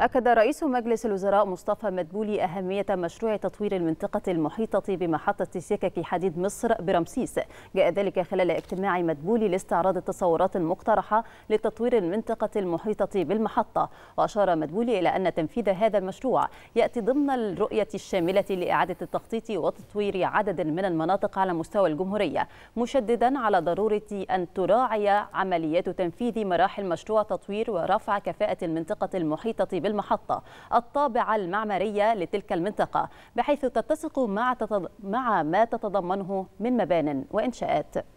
أكد رئيس مجلس الوزراء مصطفى مدبولي أهمية مشروع تطوير المنطقة المحيطة بمحطة سكك حديد مصر برمسيس جاء ذلك خلال اجتماع مدبولي لاستعراض التصورات المقترحة لتطوير المنطقة المحيطة بالمحطة وأشار مدبولي إلى أن تنفيذ هذا المشروع يأتي ضمن الرؤية الشاملة لإعادة التخطيط وتطوير عدد من المناطق على مستوى الجمهورية مشددا على ضرورة أن تراعي عمليات تنفيذ مراحل مشروع تطوير ورفع كفاءة المنطقة المحيطة بالمحطة الطابعة المعمارية لتلك المنطقة بحيث تتسق مع, مع ما تتضمنه من مبان وإنشاءات